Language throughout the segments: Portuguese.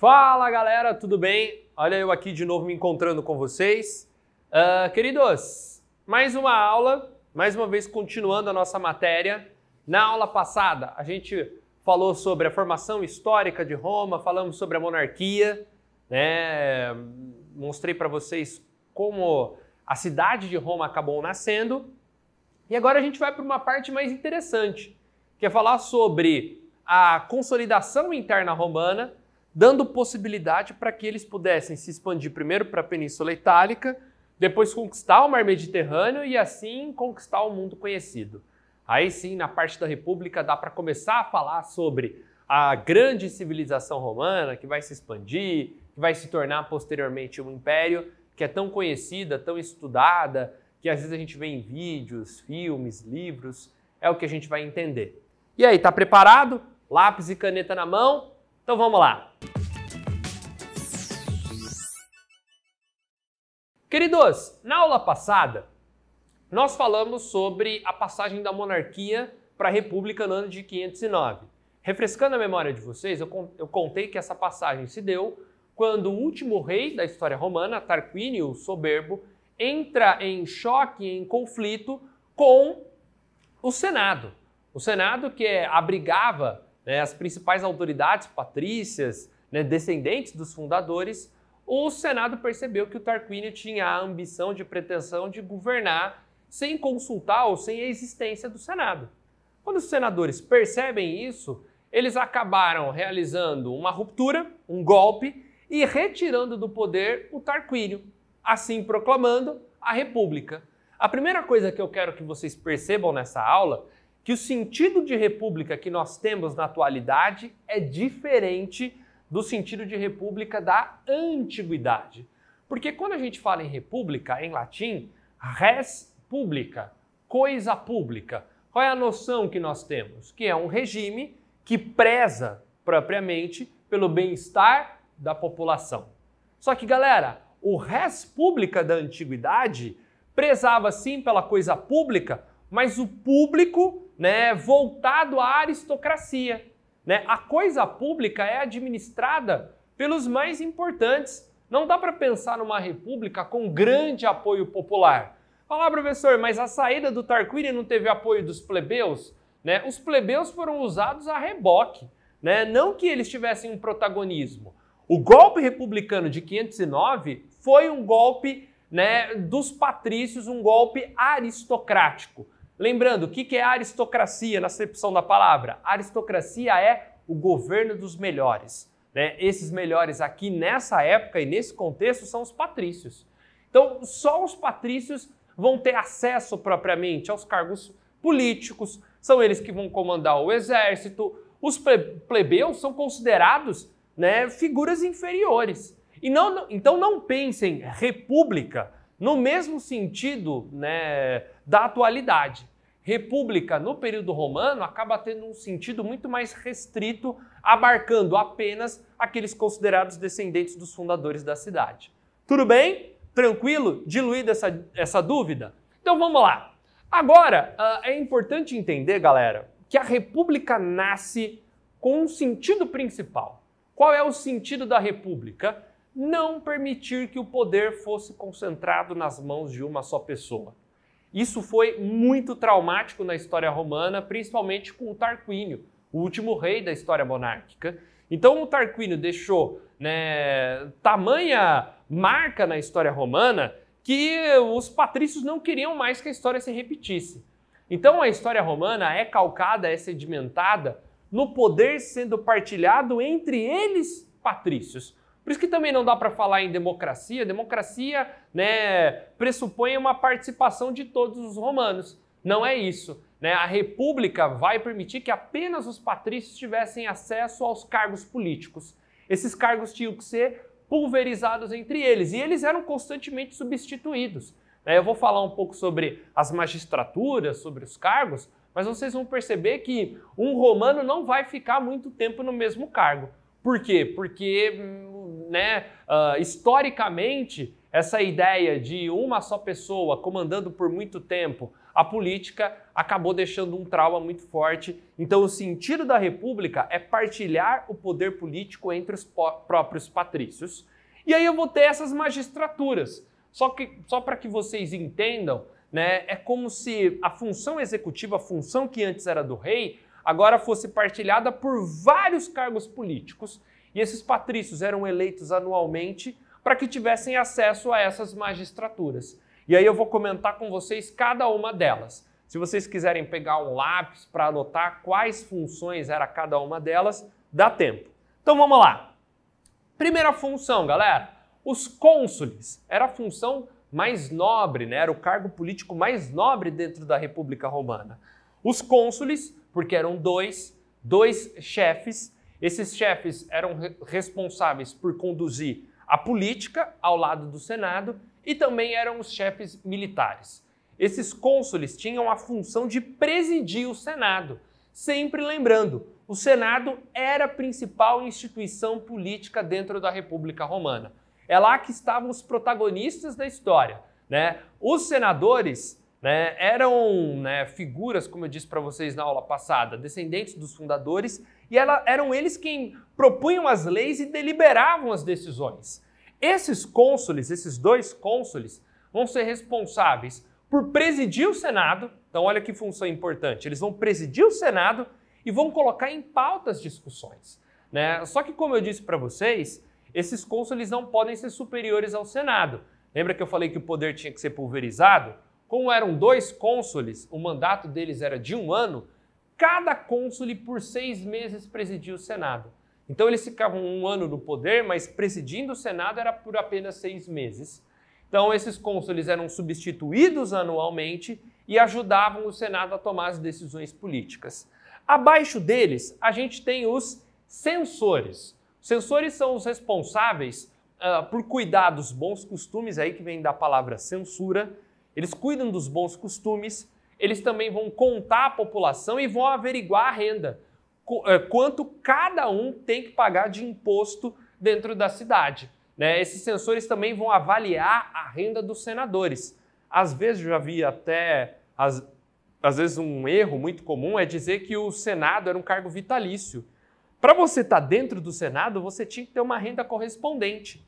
Fala galera, tudo bem? Olha eu aqui de novo me encontrando com vocês. Uh, queridos, mais uma aula, mais uma vez continuando a nossa matéria. Na aula passada a gente falou sobre a formação histórica de Roma, falamos sobre a monarquia, né? mostrei para vocês como a cidade de Roma acabou nascendo. E agora a gente vai para uma parte mais interessante, que é falar sobre a consolidação interna romana dando possibilidade para que eles pudessem se expandir primeiro para a Península Itálica, depois conquistar o Mar Mediterrâneo e assim conquistar o mundo conhecido. Aí sim, na parte da República, dá para começar a falar sobre a grande civilização romana que vai se expandir, que vai se tornar posteriormente um império, que é tão conhecida, tão estudada, que às vezes a gente vê em vídeos, filmes, livros, é o que a gente vai entender. E aí, tá preparado? Lápis e caneta na mão? Então vamos lá. Queridos, na aula passada, nós falamos sobre a passagem da monarquia para a república no ano de 509. Refrescando a memória de vocês, eu contei que essa passagem se deu quando o último rei da história romana, Tarquínio o Soberbo, entra em choque, em conflito com o Senado. O Senado que abrigava né, as principais autoridades patrícias, né, descendentes dos fundadores, o Senado percebeu que o Tarquínio tinha a ambição de pretensão de governar sem consultar ou sem a existência do Senado. Quando os senadores percebem isso, eles acabaram realizando uma ruptura, um golpe, e retirando do poder o Tarquínio, assim proclamando a República. A primeira coisa que eu quero que vocês percebam nessa aula que o sentido de república que nós temos na atualidade é diferente do sentido de república da antiguidade. Porque quando a gente fala em república, em latim, res publica, coisa pública. Qual é a noção que nós temos? Que é um regime que preza propriamente pelo bem-estar da população. Só que, galera, o res pública da antiguidade prezava sim pela coisa pública, mas o público né, voltado à aristocracia. Né? A coisa pública é administrada pelos mais importantes. Não dá para pensar numa república com grande apoio popular. Falar, professor, mas a saída do Tarquini não teve apoio dos plebeus? Né? Os plebeus foram usados a reboque, né? não que eles tivessem um protagonismo. O golpe republicano de 509 foi um golpe né, dos patrícios, um golpe aristocrático. Lembrando, o que é aristocracia na acepção da palavra? Aristocracia é o governo dos melhores. Né? Esses melhores aqui nessa época e nesse contexto são os patrícios. Então, só os patrícios vão ter acesso propriamente aos cargos políticos, são eles que vão comandar o exército. Os plebeus são considerados né, figuras inferiores. E não, então não pensem república no mesmo sentido né, da atualidade. República, no período romano, acaba tendo um sentido muito mais restrito, abarcando apenas aqueles considerados descendentes dos fundadores da cidade. Tudo bem? Tranquilo? Diluída essa, essa dúvida? Então vamos lá. Agora, ah, é importante entender, galera, que a República nasce com um sentido principal. Qual é o sentido da República? Não permitir que o poder fosse concentrado nas mãos de uma só pessoa. Isso foi muito traumático na história romana, principalmente com o Tarquínio, o último rei da história monárquica. Então o Tarquínio deixou né, tamanha marca na história romana que os patrícios não queriam mais que a história se repetisse. Então a história romana é calcada, é sedimentada no poder sendo partilhado entre eles patrícios. Por isso que também não dá para falar em democracia. Democracia né, pressupõe uma participação de todos os romanos. Não é isso. Né? A república vai permitir que apenas os patrícios tivessem acesso aos cargos políticos. Esses cargos tinham que ser pulverizados entre eles e eles eram constantemente substituídos. Né? Eu vou falar um pouco sobre as magistraturas, sobre os cargos, mas vocês vão perceber que um romano não vai ficar muito tempo no mesmo cargo. Por quê? Porque, né, uh, historicamente, essa ideia de uma só pessoa comandando por muito tempo a política acabou deixando um trauma muito forte. Então, o sentido da república é partilhar o poder político entre os próprios patrícios. E aí eu vou ter essas magistraturas. Só que só para que vocês entendam, né, é como se a função executiva, a função que antes era do rei, agora fosse partilhada por vários cargos políticos, e esses patrícios eram eleitos anualmente para que tivessem acesso a essas magistraturas. E aí eu vou comentar com vocês cada uma delas. Se vocês quiserem pegar um lápis para anotar quais funções era cada uma delas, dá tempo. Então vamos lá. Primeira função, galera, os cônsules. Era a função mais nobre, né? Era o cargo político mais nobre dentro da República Romana. Os cônsules porque eram dois, dois chefes. Esses chefes eram re responsáveis por conduzir a política ao lado do Senado e também eram os chefes militares. Esses cônsules tinham a função de presidir o Senado, sempre lembrando, o Senado era a principal instituição política dentro da República Romana. É lá que estavam os protagonistas da história. Né? Os senadores né? Eram né, figuras, como eu disse para vocês na aula passada, descendentes dos fundadores, e ela, eram eles quem propunham as leis e deliberavam as decisões. Esses cônsules, esses dois cônsules, vão ser responsáveis por presidir o Senado. Então, olha que função importante: eles vão presidir o Senado e vão colocar em pauta as discussões. Né? Só que, como eu disse para vocês, esses cônsules não podem ser superiores ao Senado. Lembra que eu falei que o poder tinha que ser pulverizado? Como eram dois cônsules, o mandato deles era de um ano, cada cônsule por seis meses presidia o Senado. Então eles ficavam um ano no poder, mas presidindo o Senado era por apenas seis meses. Então esses cônsules eram substituídos anualmente e ajudavam o Senado a tomar as decisões políticas. Abaixo deles, a gente tem os censores. censores são os responsáveis uh, por cuidar dos bons costumes, é aí que vem da palavra censura, eles cuidam dos bons costumes, eles também vão contar a população e vão averiguar a renda, é, quanto cada um tem que pagar de imposto dentro da cidade. Né? Esses sensores também vão avaliar a renda dos senadores. Às vezes, eu já vi até, às, às vezes, um erro muito comum é dizer que o Senado era um cargo vitalício. Para você estar tá dentro do Senado, você tinha que ter uma renda correspondente.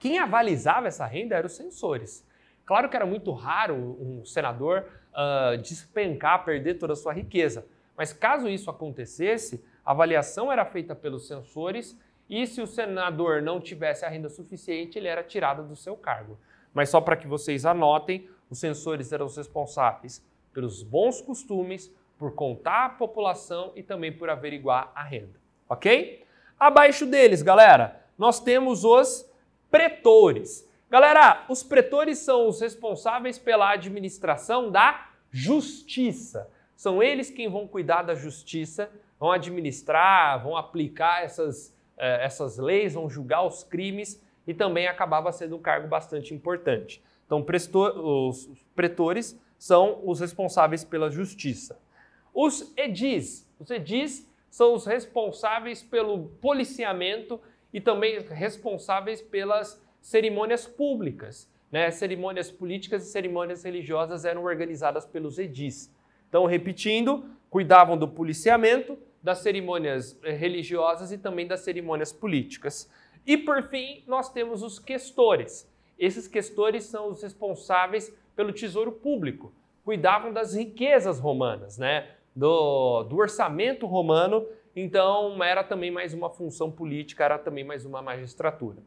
Quem avalizava essa renda eram os sensores. Claro que era muito raro um senador uh, despencar, perder toda a sua riqueza, mas caso isso acontecesse, a avaliação era feita pelos censores e se o senador não tivesse a renda suficiente, ele era tirado do seu cargo. Mas só para que vocês anotem, os censores eram os responsáveis pelos bons costumes, por contar a população e também por averiguar a renda, ok? Abaixo deles, galera, nós temos os pretores. Galera, os pretores são os responsáveis pela administração da justiça. São eles quem vão cuidar da justiça, vão administrar, vão aplicar essas, eh, essas leis, vão julgar os crimes e também acabava sendo um cargo bastante importante. Então, os pretores são os responsáveis pela justiça. Os edis, os edis são os responsáveis pelo policiamento e também responsáveis pelas cerimônias públicas. Né? Cerimônias políticas e cerimônias religiosas eram organizadas pelos edis. Então, repetindo, cuidavam do policiamento, das cerimônias eh, religiosas e também das cerimônias políticas. E por fim, nós temos os questores. Esses questores são os responsáveis pelo tesouro público, cuidavam das riquezas romanas, né? do, do orçamento romano, então era também mais uma função política, era também mais uma magistratura.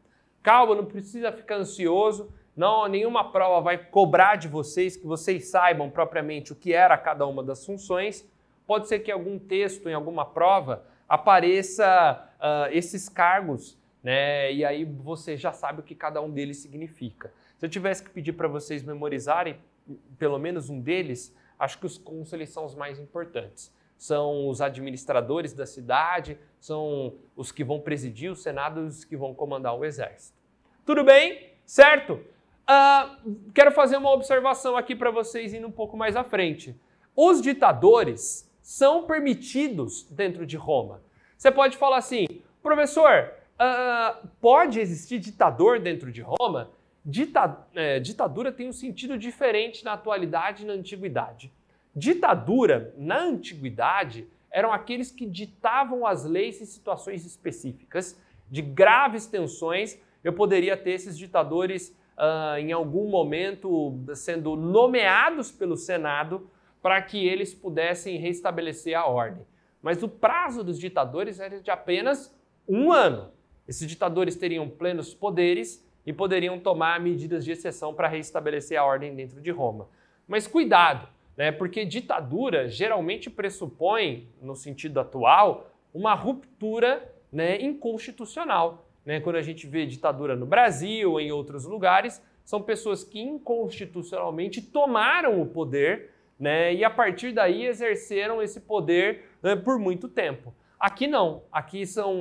Calma, não precisa ficar ansioso. Não, nenhuma prova vai cobrar de vocês que vocês saibam propriamente o que era cada uma das funções. Pode ser que algum texto em alguma prova apareça uh, esses cargos, né? E aí você já sabe o que cada um deles significa. Se eu tivesse que pedir para vocês memorizarem pelo menos um deles, acho que os cônsules são os mais importantes. São os administradores da cidade, são os que vão presidir o Senado e os que vão comandar o exército. Tudo bem? Certo? Uh, quero fazer uma observação aqui para vocês indo um pouco mais à frente. Os ditadores são permitidos dentro de Roma. Você pode falar assim, professor, uh, pode existir ditador dentro de Roma? Dita, é, ditadura tem um sentido diferente na atualidade e na antiguidade. Ditadura, na antiguidade, eram aqueles que ditavam as leis em situações específicas, de graves tensões, eu poderia ter esses ditadores uh, em algum momento sendo nomeados pelo Senado para que eles pudessem restabelecer a ordem. Mas o prazo dos ditadores era de apenas um ano. Esses ditadores teriam plenos poderes e poderiam tomar medidas de exceção para restabelecer a ordem dentro de Roma. Mas cuidado, né? porque ditadura geralmente pressupõe, no sentido atual, uma ruptura né, inconstitucional. Né? Quando a gente vê ditadura no Brasil ou em outros lugares, são pessoas que inconstitucionalmente tomaram o poder né? e a partir daí exerceram esse poder né, por muito tempo. Aqui não, aqui são,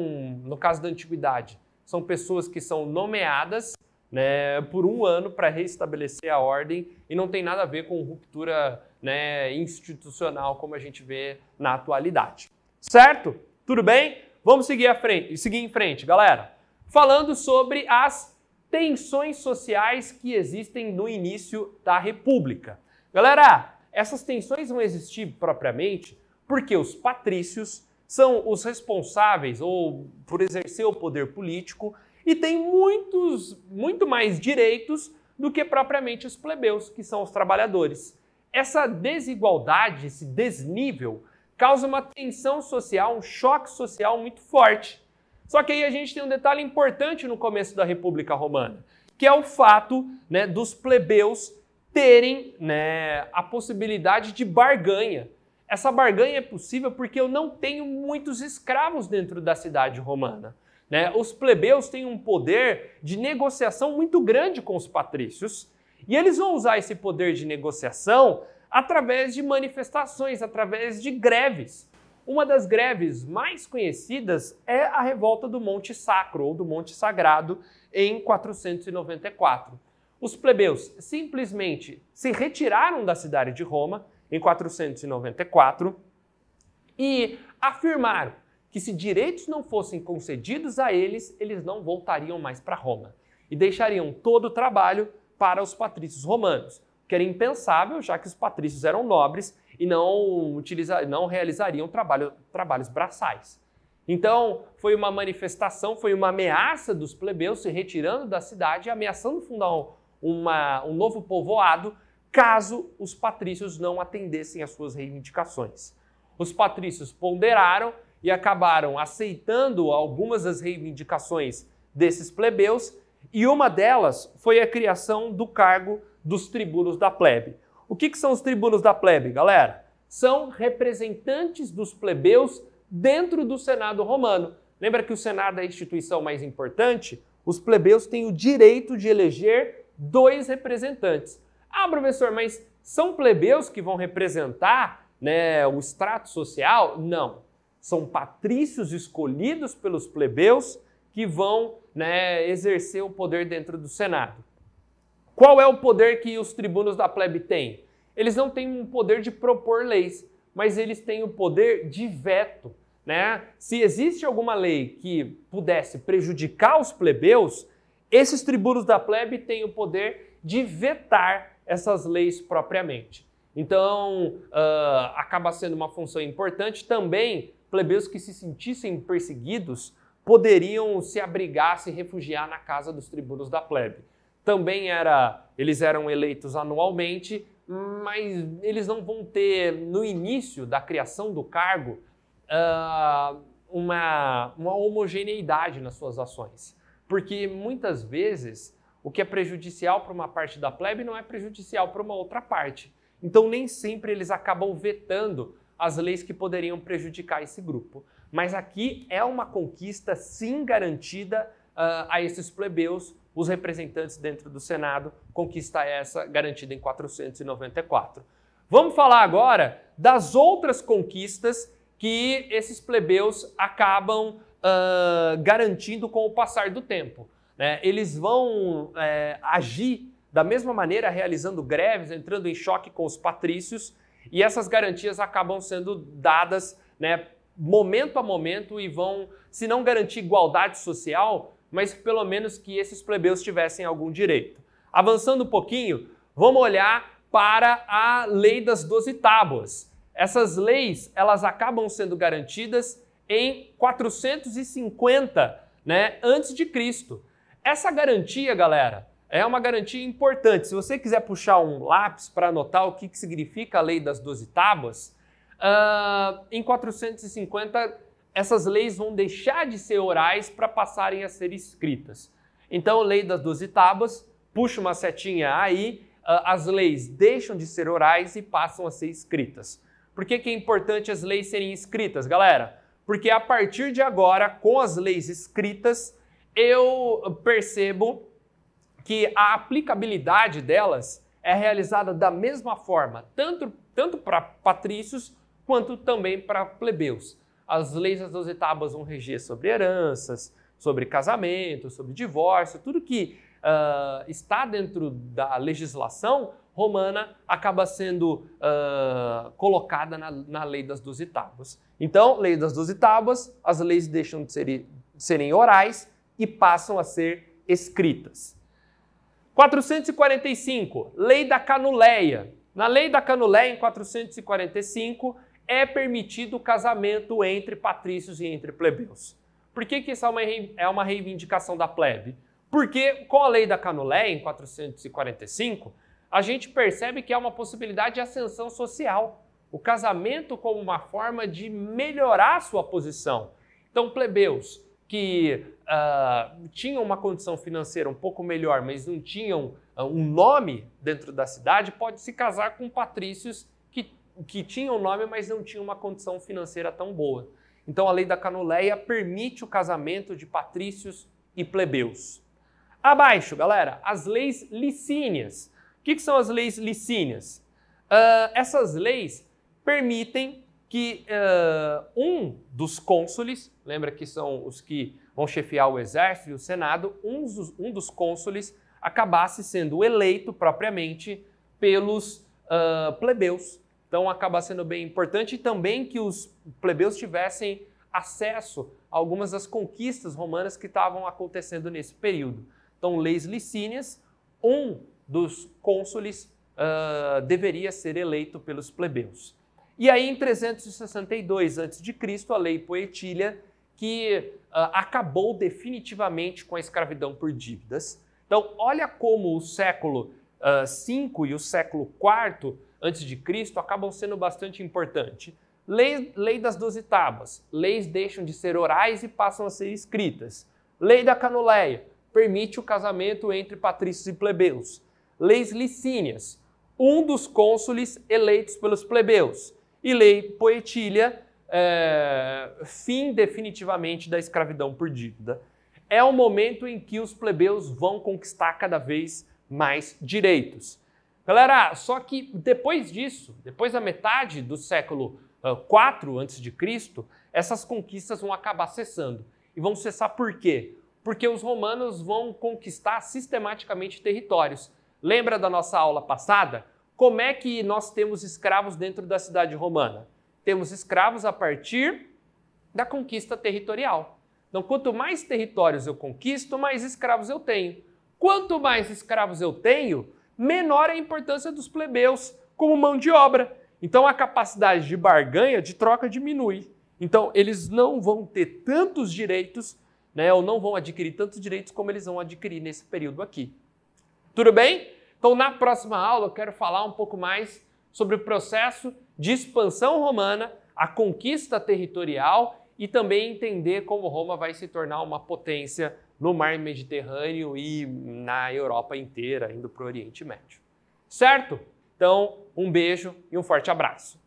no caso da antiguidade, são pessoas que são nomeadas né, por um ano para restabelecer a ordem e não tem nada a ver com ruptura né, institucional como a gente vê na atualidade. Certo? Tudo bem? Vamos seguir, frente, seguir em frente, galera falando sobre as tensões sociais que existem no início da República. Galera, essas tensões vão existir propriamente porque os patrícios são os responsáveis ou por exercer o poder político e têm muitos, muito mais direitos do que propriamente os plebeus, que são os trabalhadores. Essa desigualdade, esse desnível, causa uma tensão social, um choque social muito forte. Só que aí a gente tem um detalhe importante no começo da República Romana, que é o fato né, dos plebeus terem né, a possibilidade de barganha. Essa barganha é possível porque eu não tenho muitos escravos dentro da cidade romana. Né? Os plebeus têm um poder de negociação muito grande com os patrícios e eles vão usar esse poder de negociação através de manifestações, através de greves. Uma das greves mais conhecidas é a revolta do Monte Sacro ou do Monte Sagrado em 494. Os plebeus simplesmente se retiraram da cidade de Roma em 494 e afirmaram que se direitos não fossem concedidos a eles, eles não voltariam mais para Roma e deixariam todo o trabalho para os patrícios romanos que era impensável, já que os patrícios eram nobres e não, utiliza, não realizariam trabalho, trabalhos braçais. Então, foi uma manifestação, foi uma ameaça dos plebeus se retirando da cidade ameaçando fundar um, uma, um novo povoado caso os patrícios não atendessem às suas reivindicações. Os patrícios ponderaram e acabaram aceitando algumas das reivindicações desses plebeus, e uma delas foi a criação do cargo dos tribunos da plebe. O que, que são os tribunos da plebe, galera? São representantes dos plebeus dentro do Senado romano. Lembra que o Senado é a instituição mais importante? Os plebeus têm o direito de eleger dois representantes. Ah, professor, mas são plebeus que vão representar né, o extrato social? Não. São patrícios escolhidos pelos plebeus que vão né, exercer o poder dentro do Senado. Qual é o poder que os tribunos da plebe têm? Eles não têm um poder de propor leis, mas eles têm o um poder de veto. Né? Se existe alguma lei que pudesse prejudicar os plebeus, esses tribunos da plebe têm o poder de vetar essas leis propriamente. Então, uh, acaba sendo uma função importante. Também, plebeus que se sentissem perseguidos poderiam se abrigar, se refugiar na casa dos tribunos da plebe também era, eles eram eleitos anualmente, mas eles não vão ter no início da criação do cargo uh, uma, uma homogeneidade nas suas ações, porque muitas vezes o que é prejudicial para uma parte da plebe não é prejudicial para uma outra parte. Então nem sempre eles acabam vetando as leis que poderiam prejudicar esse grupo. Mas aqui é uma conquista sim garantida uh, a esses plebeus os representantes dentro do Senado conquista essa garantida em 494. Vamos falar agora das outras conquistas que esses plebeus acabam uh, garantindo com o passar do tempo. Né? Eles vão agir da mesma maneira, realizando greves, entrando em choque com os patrícios, e essas garantias acabam sendo dadas né, momento a momento e vão, se não garantir igualdade social, mas pelo menos que esses plebeus tivessem algum direito. Avançando um pouquinho, vamos olhar para a lei das doze tábuas. Essas leis, elas acabam sendo garantidas em 450, né, antes de Cristo. Essa garantia, galera, é uma garantia importante. Se você quiser puxar um lápis para anotar o que, que, significa a lei das 12 tábuas, uh, em 450 essas leis vão deixar de ser orais para passarem a ser escritas. Então, lei das 12 tábuas, puxa uma setinha aí, ah, as leis deixam de ser orais e passam a ser escritas. Por que, que é importante as leis serem escritas, galera? Porque a partir de agora, com as leis escritas, eu percebo que a aplicabilidade delas é realizada da mesma forma, tanto, tanto para patrícios quanto também para plebeus as leis das 12 tábuas vão reger sobre heranças, sobre casamento, sobre divórcio, tudo que uh, está dentro da legislação romana acaba sendo uh, colocada na, na, lei das 12 tábuas. Então, lei das 12 tábuas, as leis deixam de, ser, de serem orais e passam a ser escritas. 445, lei da canuleia. Na lei da canuleia, em 445, é permitido o casamento entre patrícios e entre plebeus. Por que, que isso é uma é reivindicação da plebe? Porque com a lei da Canulé, em 445, a gente percebe que há uma possibilidade de ascensão social. O casamento como uma forma de melhorar sua posição. Então, plebeus que uh, tinham uma condição financeira um pouco melhor, mas não tinham uh, um nome dentro da cidade, pode se casar com patrícios que tinham nome, mas não tinham uma condição financeira tão boa. Então a lei da canuleia permite o casamento de patrícios e plebeus. Abaixo, galera, as leis licínias. O que, que são as leis licínias? Uh, ah, essas leis permitem que uh, um dos cônsules, lembra que são os que vão chefiar o exército e o senado, um dos, um dos cônsules acabasse sendo eleito propriamente pelos uh, plebeus, então acaba sendo bem importante também que os plebeus tivessem acesso a algumas das conquistas romanas que estavam acontecendo nesse período. Então, leis licínias, um dos cônsules uh, deveria ser eleito pelos plebeus. E aí, em 362 a.C., a lei Poetília, que uh, acabou definitivamente com a escravidão por dívidas. Então, olha como o século uh, ah, V e o século IV antes de Cristo acabam sendo bastante importantes. Lei, lei das doze tábuas. Leis deixam de ser orais e passam a ser escritas. Lei da canuleia. Permite o casamento entre patrícios e plebeus. Leis licínias. Um dos cônsules eleitos pelos plebeus. E lei Poetilha. É, fim definitivamente da escravidão por dívida. É o momento em que os plebeus vão conquistar cada vez mais direitos. Galera, só que depois disso, depois da metade do século uh, de Cristo, essas conquistas vão acabar cessando. E vão cessar por quê? Porque os romanos vão conquistar sistematicamente territórios. Lembra da nossa aula passada? Como é que nós temos escravos dentro da cidade romana? Temos escravos a partir da conquista territorial. Então, quanto mais territórios eu conquisto, mais escravos eu tenho. Quanto mais escravos eu tenho, menor é a importância dos plebeus como mão de obra. Então a capacidade de barganha, de troca, diminui. Então eles não vão ter tantos direitos, né, ou não vão adquirir tantos direitos como eles vão adquirir nesse período aqui. Tudo bem? Então na próxima aula eu quero falar um pouco mais sobre o processo de expansão romana, a conquista territorial e também entender como Roma vai se tornar uma potência no mar Mediterrâneo e na Europa inteira, indo para o Oriente Médio. Certo? Então, um beijo e um forte abraço.